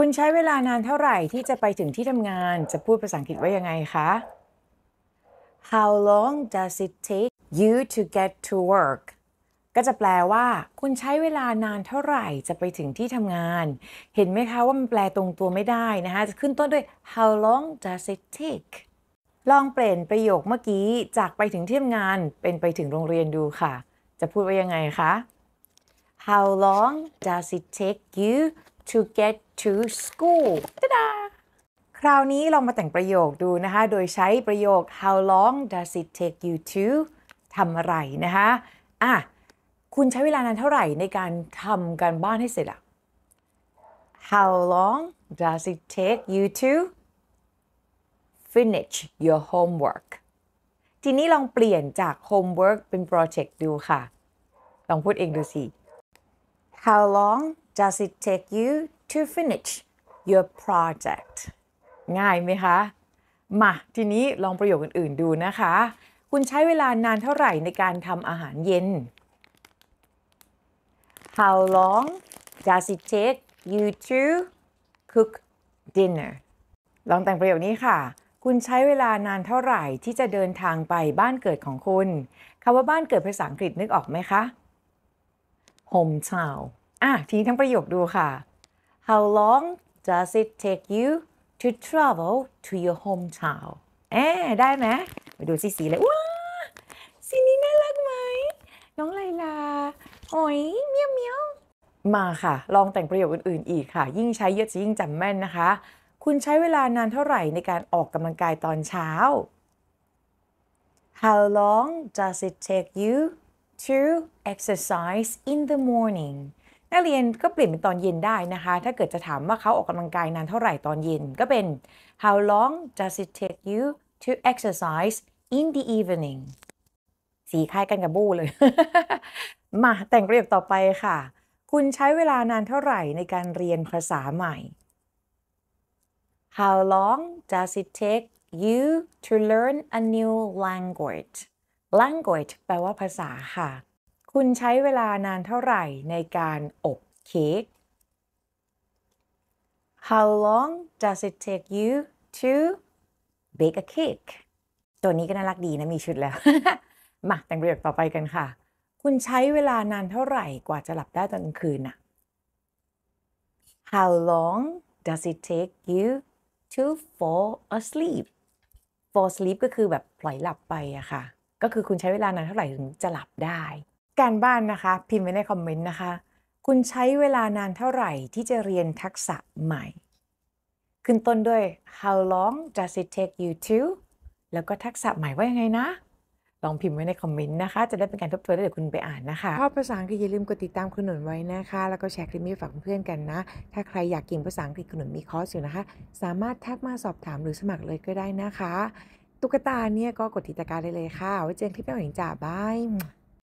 คุณใช้เวลานานเท่าไหร่ที่จะไปถึงที่ทำงานจะพูดภาษาอังกฤษว่ายังไงคะ How long does it take you to get to work ก็จะแปลว่า คุณใช้เวลานานเท่าไหร่จะไปถึงที่ทำงาน เห็นไหมคะว่ามันแปลตรงตัวไม่ได้นะคะจะขึ้นต้นด้วย how long does it take ลองเปลี่ยนประโยคเมื่อกี้จากไปถึงที่ทำงานเป็นไปถึงโรงเรียนดูค่ะ จะพูดว่ายังไงคะ How long does it take you to get to school ตาดาคราวนี้ลองมาแต่งประโยคดูนะคะ โดยใช้ประโยค how long does it take you to ทำอะไรนะคะอ่ะคุณใช้เวลานานเท่าไหร่ในการทำการบ้านให้เสร็จอะ How long does it take you to finish your homework ทีนี้ลองเปลี่ยนจาก homework เป็น project ดูค่ะ ลองพูดเองดูสิ How long Does it take you to finish your project ง่ายไหมคะ มา ทีนี้ลองประโยคอื่นๆดูนะคะ คุณใช้เวลานานเท่าไหร่ในการทำอาหารเย็น How long does it take you to cook dinner ลองแต่งประโยคนี้ค่ะ คุณใช้เวลานานเท่าไหร่ที่จะเดินทางไปบ้านเกิดของคุณคำว่าบ้านเกิดภาษาอังกฤษนึกออกไหมคะ hometown อ่ะ ทีทั้งประโยคดูค่ะ How long does it take you to travel to your hometown เอ๊ได้ไหมไปดูสีสีเลยว้าสีนี้น่ารักไหมน้องไลลาโอ้ยเมียวเมียวมาค่ะ ลองแต่งประโยคอื่น ๆ อีกค่ะ ยิ่งใช้เยอะจะยิ่งจำแม่นนะคะ คุณใช้เวลานานเท่าไหร่ในการออกกำลังกายตอนเช้า How long does it take you to exercise in the morning นักเรียนก็เปลี่ยนเป็นตอนเย็นได้นะคะ ถ้าเกิดจะถามว่าเขาออกกำลังกายนานเท่าไหร่ตอนเย็น ก็เป็น how long does it take you to exercise in the evening สีคล้ายกันกับบูเลย มาแต่งประโยคต่อไปค่ะ คุณใช้เวลานานเท่าไหร่ในการเรียนภาษาใหม่ How long does it take you to learn a new language language แปลว่าภาษาค่ะคุณใช้เวลานานเท่าไหร่ในการอบเค้ก How long does it take you to bake a cake ตัวนี้ก็น่ารักดีนะมีชุดแล้ว มาแต่งเรียกต่อไปกันค่ะ คุณใช้เวลานานเท่าไหร่กว่าจะหลับได้ตอนกลางคืนน่ะ How long does it take you to fall asleep fall asleep ก็คือแบบปล่อยหลับไปอะค่ะ ก็คือคุณใช้เวลานานเท่าไหร่ถึงจะหลับได้การบ้านนะคะ พิมพ์ไว้ในคอมเมนต์นะคะ คุณใช้เวลานานเท่าไหร่ที่จะเรียนทักษะใหม่ ขึ้นต้นด้วย how long does it take you to แล้วก็ทักษะใหม่ว่ายังไงนะ ลองพิมพ์ไว้ในคอมเมนต์นะคะ จะได้เป็นการทบทวนแล้เดี๋ยวคุณไปอ่านนะคะอภาษาอังกฤษอย่าลืมกดติดตามคุณหนุนไว้นะคะ แล้วก็แชร์คลิปนี้ฝากเพื่อนกันนะถ้าใครอยากเก่งภาษาอังกฤษคุณหนุนมีคอร์สอยู่นะคะ สามารถแท็กมาสอบถามหรือสมัครเลยก็ได้นะคะ ตุ๊กตาเนี่ยก็กดติดตามได้เลยค่ะไว้เจอกันคลิปหน้าห่ิงจ้าบาย